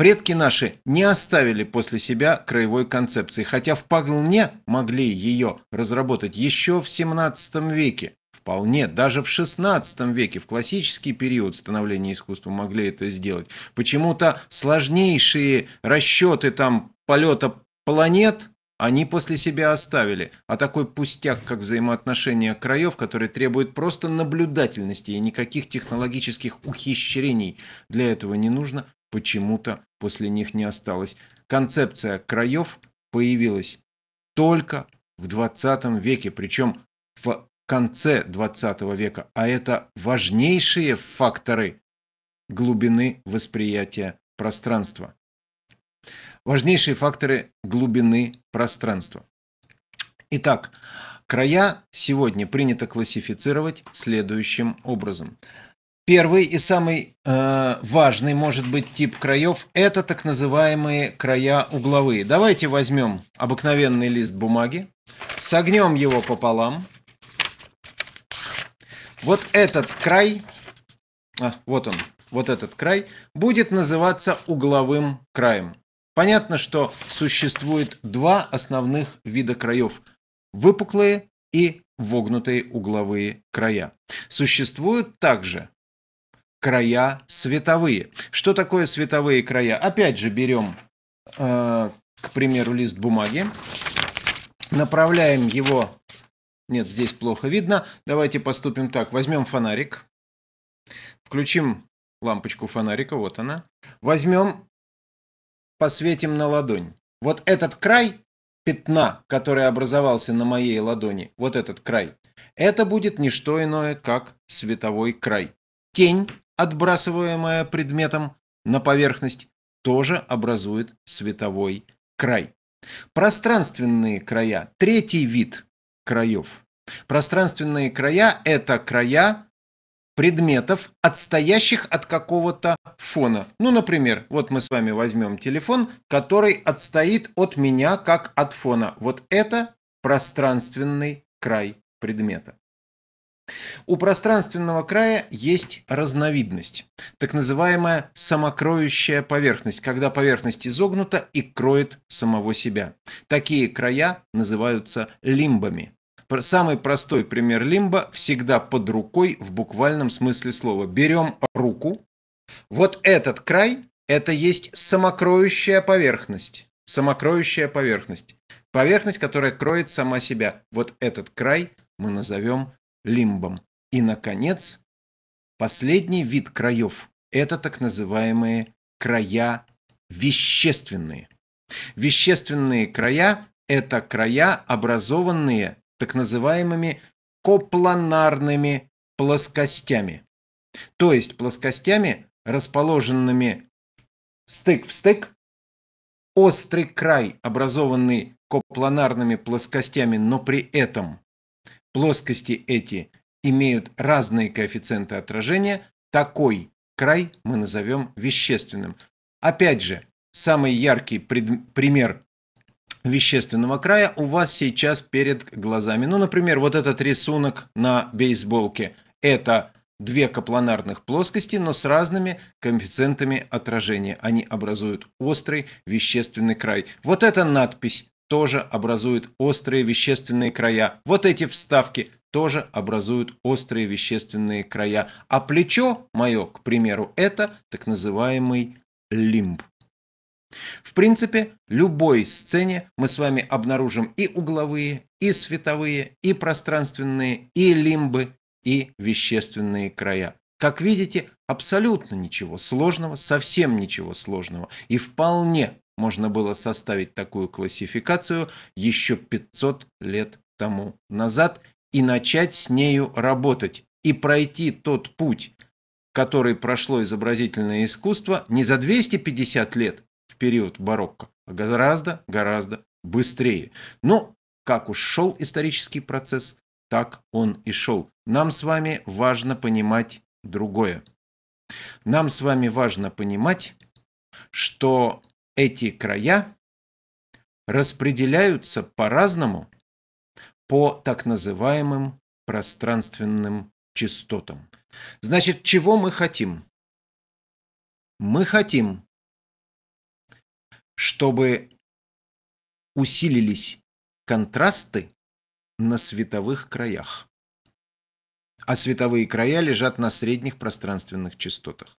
Предки наши не оставили после себя краевой концепции, хотя вполне могли ее разработать еще в 17 веке. Вполне, даже в 16 веке, в классический период становления искусства могли это сделать. Почему-то сложнейшие расчеты там полета планет они после себя оставили, а такой пустяк, как взаимоотношения краев, который требует просто наблюдательности и никаких технологических ухищрений для этого не нужно, почему-то после них не осталось. Концепция краев появилась только в 20 веке, причем в конце 20 века, а это важнейшие факторы глубины восприятия пространства. Важнейшие факторы глубины пространства. Итак, края сегодня принято классифицировать следующим образом. Первый и самый э, важный, может быть, тип краев – это так называемые края угловые. Давайте возьмем обыкновенный лист бумаги, согнем его пополам. Вот этот край, а, вот он, вот этот край, будет называться угловым краем. Понятно, что существует два основных вида краев – выпуклые и вогнутые угловые края. Существуют также края световые. Что такое световые края? Опять же берем, э, к примеру, лист бумаги, направляем его... Нет, здесь плохо видно. Давайте поступим так. Возьмем фонарик, включим лампочку фонарика, вот она. Возьмем, посветим на ладонь. Вот этот край пятна, который образовался на моей ладони, вот этот край, это будет не что иное, как световой край. Тень Отбрасываемая предметом на поверхность, тоже образует световой край. Пространственные края – третий вид краев. Пространственные края – это края предметов, отстоящих от какого-то фона. Ну, например, вот мы с вами возьмем телефон, который отстоит от меня как от фона. Вот это пространственный край предмета. У пространственного края есть разновидность, так называемая самокроющая поверхность, когда поверхность изогнута и кроет самого себя. Такие края называются лимбами. Самый простой пример лимба всегда под рукой в буквальном смысле слова. Берем руку. Вот этот край – это есть самокроющая поверхность. Самокроющая поверхность. Поверхность, которая кроет сама себя. Вот этот край мы назовем лимбом. И, наконец, последний вид краев – это так называемые края вещественные. Вещественные края – это края, образованные так называемыми копланарными плоскостями. То есть плоскостями, расположенными стык в стык, острый край, образованный копланарными плоскостями, но при этом плоскости эти имеют разные коэффициенты отражения, такой край мы назовем вещественным. Опять же, самый яркий пред... пример вещественного края у вас сейчас перед глазами. Ну, например, вот этот рисунок на бейсболке. Это две капланарных плоскости, но с разными коэффициентами отражения. Они образуют острый вещественный край. Вот эта надпись тоже образуют острые вещественные края. Вот эти вставки тоже образуют острые вещественные края. А плечо мое, к примеру, это так называемый лимб. В принципе, любой сцене мы с вами обнаружим и угловые, и световые, и пространственные, и лимбы, и вещественные края. Как видите, абсолютно ничего сложного, совсем ничего сложного и вполне можно было составить такую классификацию еще 500 лет тому назад и начать с нею работать и пройти тот путь, который прошло изобразительное искусство не за 250 лет в период барокко, а гораздо, гораздо быстрее. Но ну, как уж шел исторический процесс, так он и шел. Нам с вами важно понимать другое. Нам с вами важно понимать, что эти края распределяются по-разному по так называемым пространственным частотам. Значит, чего мы хотим? Мы хотим, чтобы усилились контрасты на световых краях. А световые края лежат на средних пространственных частотах.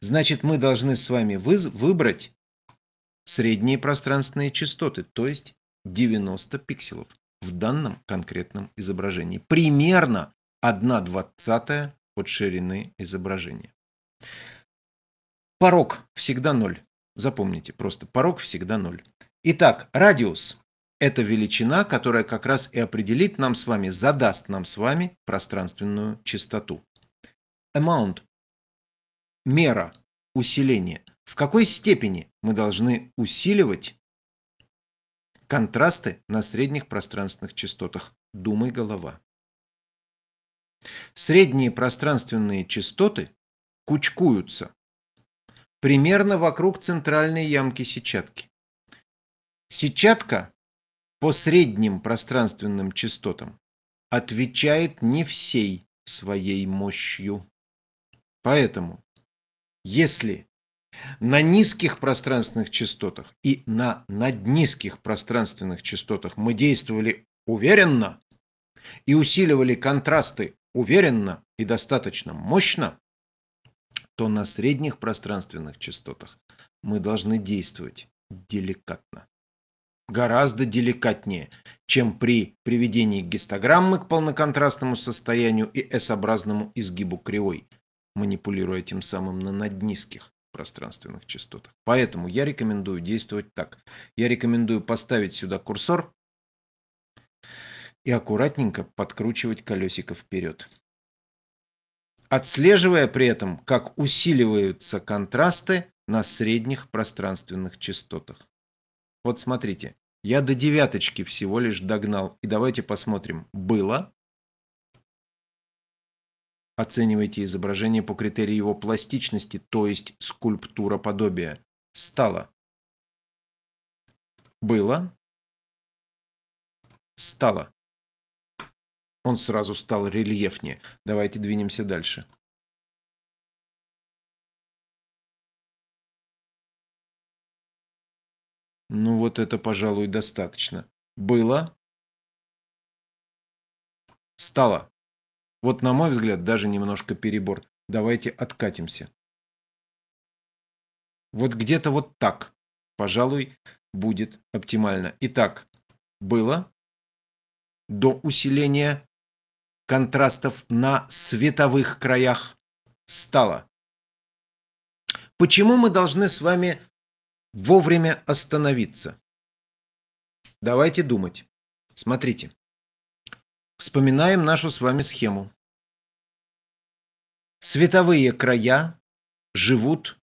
Значит, мы должны с вами выбрать средние пространственные частоты, то есть 90 пикселов в данном конкретном изображении. Примерно 1 двадцатая от ширины изображения. Порог всегда ноль, Запомните просто, порог всегда ноль. Итак, радиус – это величина, которая как раз и определит нам с вами, задаст нам с вами пространственную частоту. Amount – мера, усиления. В какой степени мы должны усиливать контрасты на средних пространственных частотах? Думай голова. Средние пространственные частоты кучкуются примерно вокруг центральной ямки сетчатки. Сетчатка по средним пространственным частотам отвечает не всей своей мощью. Поэтому, если на низких пространственных частотах и на наднизких пространственных частотах мы действовали уверенно и усиливали контрасты уверенно и достаточно мощно, то на средних пространственных частотах мы должны действовать деликатно. Гораздо деликатнее, чем при приведении гистограммы к полноконтрастному состоянию и S-образному изгибу кривой, манипулируя тем самым на наднизких пространственных частотах. Поэтому я рекомендую действовать так. Я рекомендую поставить сюда курсор и аккуратненько подкручивать колесико вперед. Отслеживая при этом, как усиливаются контрасты на средних пространственных частотах. Вот смотрите, я до девяточки всего лишь догнал. И давайте посмотрим, было, Оценивайте изображение по критерию его пластичности, то есть скульптура подобия. Стало. Было. Стало. Он сразу стал рельефнее. Давайте двинемся дальше. Ну вот это, пожалуй, достаточно. Было. Стало. Вот, на мой взгляд, даже немножко перебор. Давайте откатимся. Вот где-то вот так, пожалуй, будет оптимально. Итак, было до усиления контрастов на световых краях стало. Почему мы должны с вами вовремя остановиться? Давайте думать. Смотрите. Вспоминаем нашу с вами схему. Световые края живут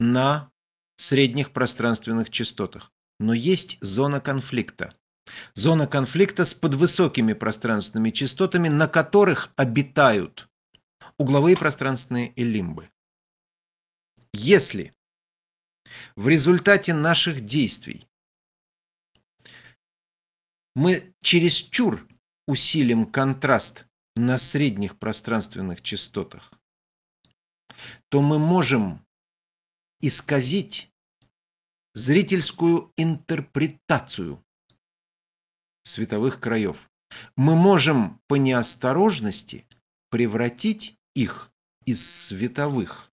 на средних пространственных частотах. Но есть зона конфликта. Зона конфликта с подвысокими пространственными частотами, на которых обитают угловые пространственные элимбы. Если в результате наших действий мы чересчур усилим контраст на средних пространственных частотах, то мы можем исказить зрительскую интерпретацию световых краев. Мы можем по неосторожности превратить их из световых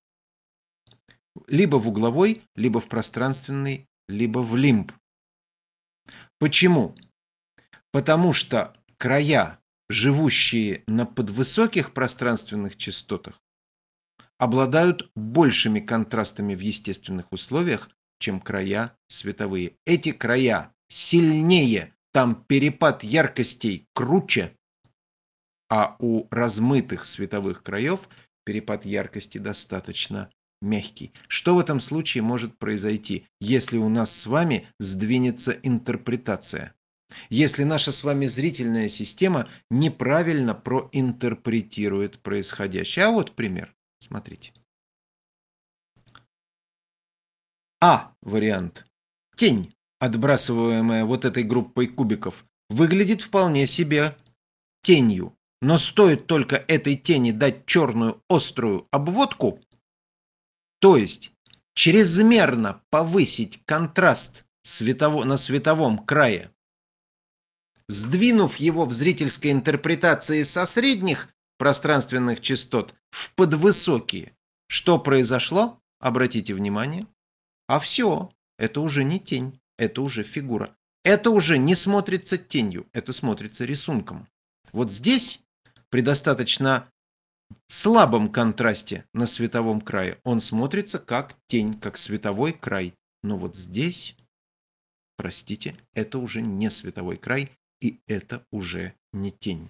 либо в угловой, либо в пространственный, либо в лимб. Почему? Потому что края, живущие на подвысоких пространственных частотах, обладают большими контрастами в естественных условиях, чем края световые. Эти края сильнее, там перепад яркостей круче, а у размытых световых краев перепад яркости достаточно мягкий. Что в этом случае может произойти, если у нас с вами сдвинется интерпретация? если наша с вами зрительная система неправильно проинтерпретирует происходящее. А вот пример. Смотрите. А вариант. Тень, отбрасываемая вот этой группой кубиков, выглядит вполне себе тенью. Но стоит только этой тени дать черную острую обводку, то есть чрезмерно повысить контраст светово на световом крае сдвинув его в зрительской интерпретации со средних пространственных частот в подвысокие. Что произошло? Обратите внимание. А все, это уже не тень, это уже фигура. Это уже не смотрится тенью, это смотрится рисунком. Вот здесь, при достаточно слабом контрасте на световом крае, он смотрится как тень, как световой край. Но вот здесь, простите, это уже не световой край, и это уже не тень.